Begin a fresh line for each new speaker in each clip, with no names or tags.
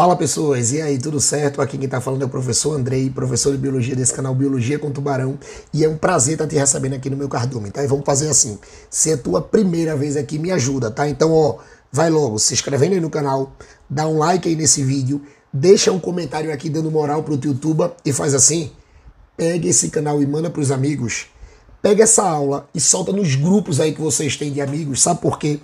Fala pessoas, e aí, tudo certo? Aqui quem está falando é o professor Andrei, professor de biologia desse canal Biologia com Tubarão, e é um prazer estar tá te recebendo aqui no meu cardume, tá? E vamos fazer assim: se é tua primeira vez aqui, me ajuda, tá? Então, ó, vai logo se inscrevendo aí no canal, dá um like aí nesse vídeo, deixa um comentário aqui dando moral pro YouTube e faz assim: pega esse canal e manda pros amigos, pega essa aula e solta nos grupos aí que vocês têm de amigos, sabe por quê?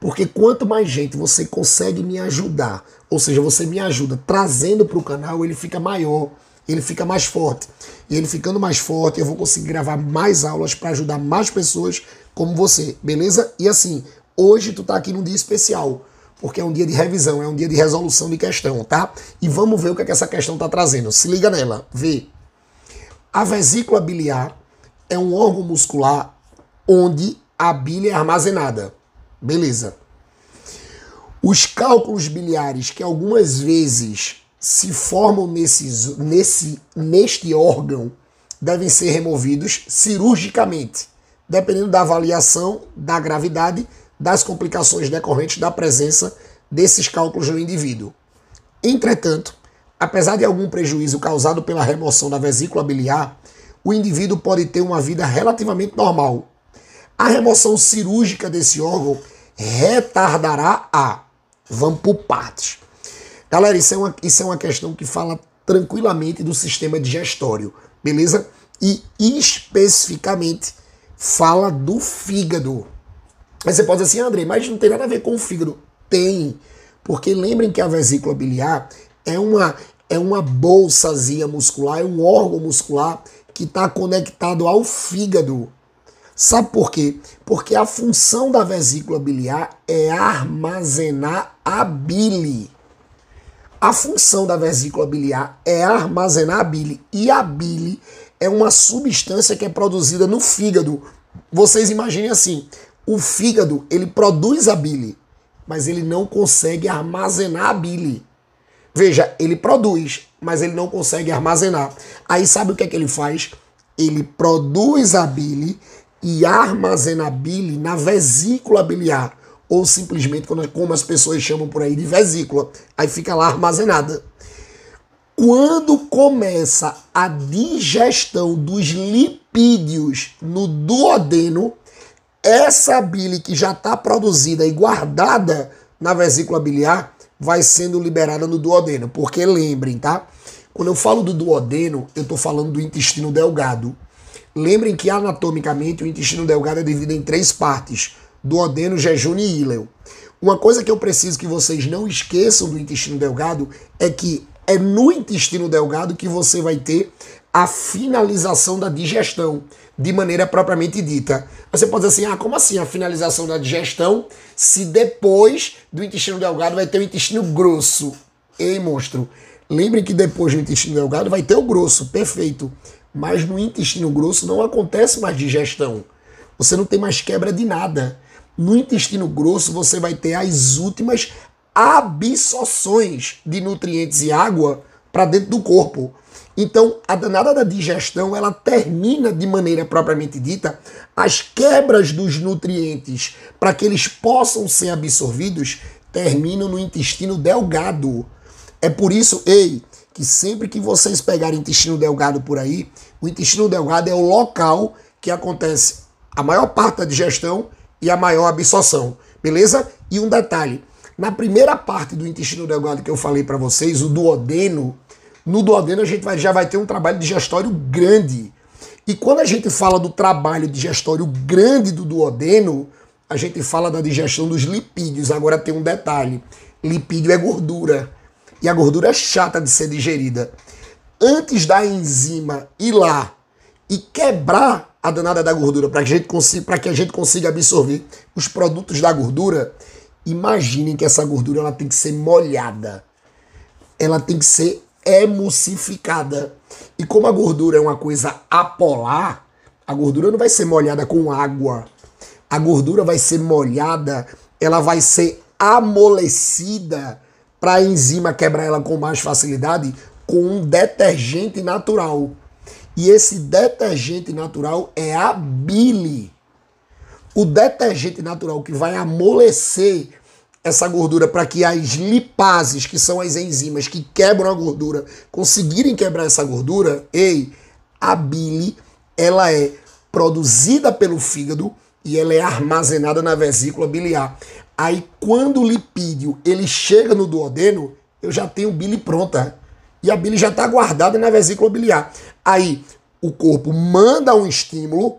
Porque quanto mais gente você consegue me ajudar, ou seja, você me ajuda trazendo para o canal, ele fica maior, ele fica mais forte. E ele ficando mais forte, eu vou conseguir gravar mais aulas para ajudar mais pessoas como você, beleza? E assim, hoje tu tá aqui num dia especial, porque é um dia de revisão, é um dia de resolução de questão, tá? E vamos ver o que, é que essa questão tá trazendo. Se liga nela, vê. A vesícula biliar é um órgão muscular onde a bile é armazenada. Beleza. Os cálculos biliares que algumas vezes se formam nesses, nesse, neste órgão devem ser removidos cirurgicamente, dependendo da avaliação, da gravidade, das complicações decorrentes da presença desses cálculos no indivíduo. Entretanto, apesar de algum prejuízo causado pela remoção da vesícula biliar, o indivíduo pode ter uma vida relativamente normal, a remoção cirúrgica desse órgão retardará a. Vamos por partes. Galera, isso é, uma, isso é uma questão que fala tranquilamente do sistema digestório, beleza? E especificamente fala do fígado. Mas você pode dizer assim, André, mas não tem nada a ver com o fígado. Tem. Porque lembrem que a vesícula biliar é uma, é uma bolsazinha muscular, é um órgão muscular que está conectado ao fígado. Sabe por quê? Porque a função da vesícula biliar é armazenar a bile. A função da vesícula biliar é armazenar a bile. E a bile é uma substância que é produzida no fígado. Vocês imaginem assim: o fígado ele produz a bile, mas ele não consegue armazenar a bile. Veja, ele produz, mas ele não consegue armazenar. Aí sabe o que é que ele faz? Ele produz a bile e armazenabile na vesícula biliar, ou simplesmente como as pessoas chamam por aí de vesícula, aí fica lá armazenada. Quando começa a digestão dos lipídios no duodeno, essa bile que já está produzida e guardada na vesícula biliar vai sendo liberada no duodeno. Porque lembrem, tá? Quando eu falo do duodeno, eu estou falando do intestino delgado. Lembrem que anatomicamente o intestino delgado é dividido em três partes: duodeno, jejum e íleo. Uma coisa que eu preciso que vocês não esqueçam do intestino delgado é que é no intestino delgado que você vai ter a finalização da digestão, de maneira propriamente dita. Você pode dizer assim: ah, como assim a finalização da digestão se depois do intestino delgado vai ter o intestino grosso? Ei, monstro! Lembre que depois do intestino delgado vai ter o grosso, perfeito mas no intestino grosso não acontece mais digestão. Você não tem mais quebra de nada. No intestino grosso você vai ter as últimas absorções de nutrientes e água para dentro do corpo. Então, a danada da digestão, ela termina de maneira propriamente dita as quebras dos nutrientes para que eles possam ser absorvidos, terminam no intestino delgado. É por isso, ei, que sempre que vocês pegarem intestino delgado por aí, o intestino delgado é o local que acontece a maior parte da digestão e a maior absorção, beleza? E um detalhe, na primeira parte do intestino delgado que eu falei para vocês, o duodeno, no duodeno a gente vai, já vai ter um trabalho digestório grande. E quando a gente fala do trabalho digestório grande do duodeno, a gente fala da digestão dos lipídios. Agora tem um detalhe: lipídio é gordura. E a gordura é chata de ser digerida antes da enzima ir lá e quebrar a danada da gordura para que a gente consiga absorver os produtos da gordura, imaginem que essa gordura ela tem que ser molhada. Ela tem que ser emulsificada. E como a gordura é uma coisa apolar, a gordura não vai ser molhada com água. A gordura vai ser molhada, ela vai ser amolecida para a enzima quebrar ela com mais facilidade com um detergente natural. E esse detergente natural é a bile. O detergente natural que vai amolecer essa gordura para que as lipases, que são as enzimas que quebram a gordura, conseguirem quebrar essa gordura, ei, a bile, ela é produzida pelo fígado e ela é armazenada na vesícula biliar. Aí quando o lipídio ele chega no duodeno, eu já tenho bile pronta. E a bile já está guardada na vesícula biliar. Aí o corpo manda um estímulo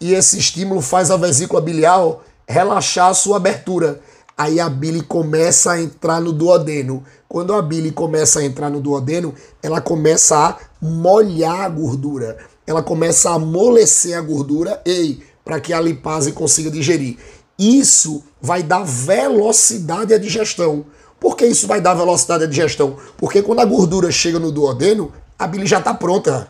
e esse estímulo faz a vesícula biliar relaxar a sua abertura. Aí a bile começa a entrar no duodeno. Quando a bile começa a entrar no duodeno, ela começa a molhar a gordura. Ela começa a amolecer a gordura, ei, para que a lipase consiga digerir. Isso vai dar velocidade à digestão. Por que isso vai dar velocidade à digestão? Porque quando a gordura chega no duodeno, a bile já está pronta.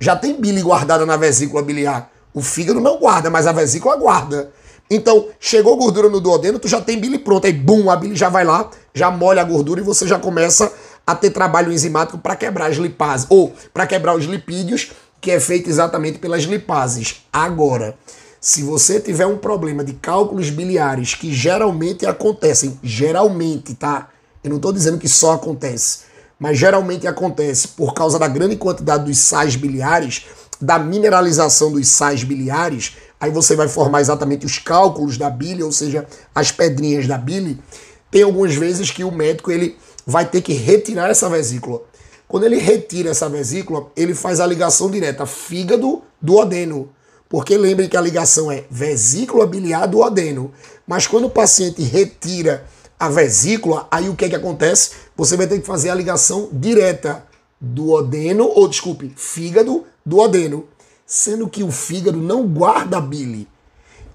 Já tem bile guardada na vesícula biliar. O fígado não guarda, mas a vesícula guarda. Então, chegou gordura no duodeno, tu já tem bile pronta. Aí, bum, a bile já vai lá, já molha a gordura e você já começa a ter trabalho enzimático para quebrar as lipases, ou para quebrar os lipídios, que é feito exatamente pelas lipases. Agora, se você tiver um problema de cálculos biliares, que geralmente acontecem, geralmente, tá? Eu não estou dizendo que só acontece, mas geralmente acontece por causa da grande quantidade dos sais biliares, da mineralização dos sais biliares, aí você vai formar exatamente os cálculos da bile, ou seja, as pedrinhas da bile. Tem algumas vezes que o médico ele vai ter que retirar essa vesícula. Quando ele retira essa vesícula, ele faz a ligação direta fígado do adeno. Porque lembrem que a ligação é vesícula biliar do adeno. Mas quando o paciente retira a vesícula, aí o que é que acontece? Você vai ter que fazer a ligação direta do odeno, ou desculpe, fígado do adeno. Sendo que o fígado não guarda bile.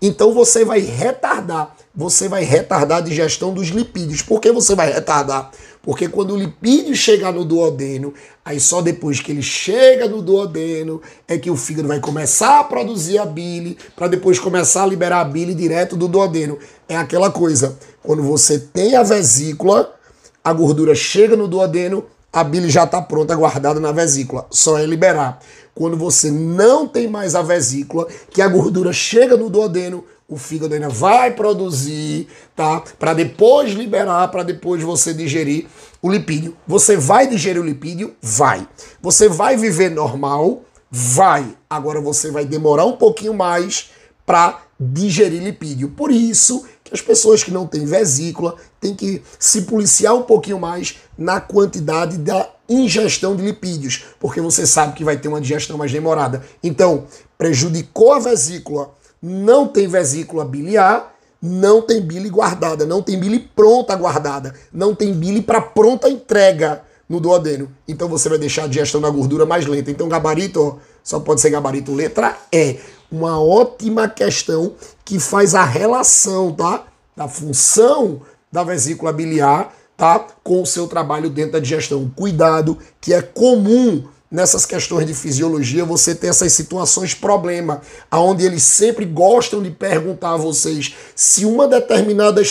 Então você vai retardar, você vai retardar a digestão dos lipídios. Por que você vai retardar? Porque quando o lipídio chegar no duodeno, aí só depois que ele chega no duodeno é que o fígado vai começar a produzir a bile, para depois começar a liberar a bile direto do duodeno. É aquela coisa, quando você tem a vesícula, a gordura chega no duodeno, a bile já está pronta, guardada na vesícula, só é liberar. Quando você não tem mais a vesícula, que a gordura chega no duodeno, o fígado ainda vai produzir, tá? Para depois liberar, para depois você digerir o lipídio. Você vai digerir o lipídio? Vai. Você vai viver normal? Vai. Agora você vai demorar um pouquinho mais para digerir lipídio. Por isso que as pessoas que não têm vesícula têm que se policiar um pouquinho mais na quantidade da ingestão de lipídios, porque você sabe que vai ter uma digestão mais demorada. Então, prejudicou a vesícula não tem vesícula biliar, não tem bile guardada, não tem bile pronta guardada, não tem bile para pronta entrega no duodeno. Então você vai deixar a digestão da gordura mais lenta. Então gabarito ó, só pode ser gabarito letra E. Uma ótima questão que faz a relação, tá? Da função da vesícula biliar, tá? Com o seu trabalho dentro da digestão. Cuidado que é comum nessas questões de fisiologia, você tem essas situações problema, aonde eles sempre gostam de perguntar a vocês se uma determinada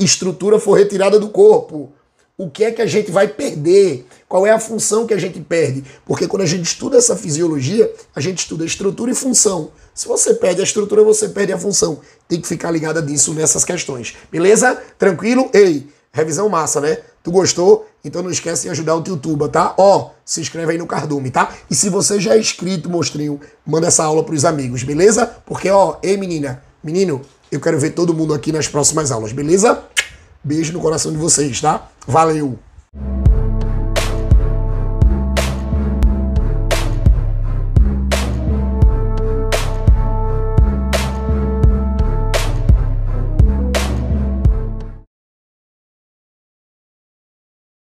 estrutura for retirada do corpo, o que é que a gente vai perder? Qual é a função que a gente perde? Porque quando a gente estuda essa fisiologia, a gente estuda estrutura e função. Se você perde a estrutura, você perde a função. Tem que ficar ligada nisso nessas questões. Beleza? Tranquilo? Ei, revisão massa, né? Tu gostou? Então não esquece de ajudar o YouTube, tá? Ó, se inscreve aí no Cardume, tá? E se você já é inscrito, mostrinho, manda essa aula pros amigos, beleza? Porque, ó, ei menina, menino, eu quero ver todo mundo aqui nas próximas aulas, beleza? Beijo no coração de vocês, tá? Valeu!